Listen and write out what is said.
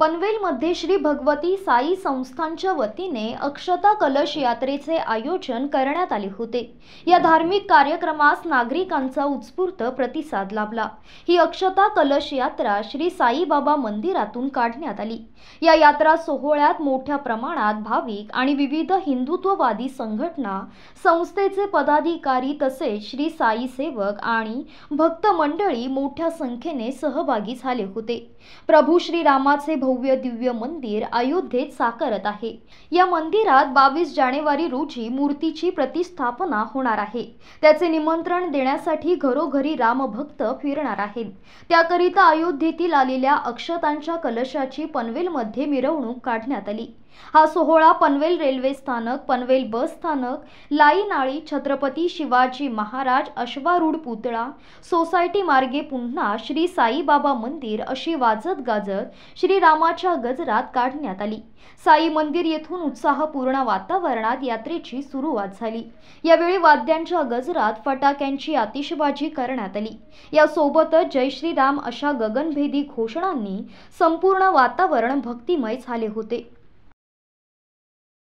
पनवेलमध्ये श्री भगवती साई संस्थांच्या वतीने अक्षता कलश यात्रेचे आयोजन करण्यात आले होते या धार्मिक कार्यक्रमास नागरिकांचा उत्स्फूर्त प्रतिसाद लाभला ही अक्षता कलश यात्रा श्री साईबाबा मंदिरातून काढण्यात आली या यात्रा सोहळ्यात मोठ्या प्रमाणात भाविक आणि विविध हिंदुत्ववादी संघटना संस्थेचे पदाधिकारी तसेच श्री साई सेवक आणि भक्त मंडळी मोठ्या संख्येने सहभागी झाले होते प्रभू श्रीरामाचे भव्य दिव्य मंदिर अयोध्येत साकारत आहे या मंदिरात बावीस जानेवारी रोजी मूर्तीची प्रतिस्थापना होणार आहे त्याचे निमंत्रण देण्यासाठी घरोघरी रामभक्त फिरणार आहेत त्याकरिता अयोध्येतील आलेल्या अक्षतांच्या कलशाची पनवेलमध्ये मिरवणूक काढण्यात आली हा सोहळा पनवेल रेल्वे स्थानक पनवेल बस स्थानक लाई नाळी छत्रपती शिवाजी महाराज अश्वारूढ पुतळा सोसायटी मार्गे पुन्हा श्री साईबाबा मंदिर अशी वाजत गाजत श्री राम रामाच्या गजरात काढण्यात आली साई मंदिर येथून उत्साहपूर्ण वातावरणात यात्रेची सुरुवात झाली यावेळी वाद्यांच्या गजरात फटाक्यांची आतिषबाजी करण्यात आली यासोबतच जय श्रीराम अशा गगनभेदी घोषणांनी संपूर्ण वातावरण भक्तिमय झाले होते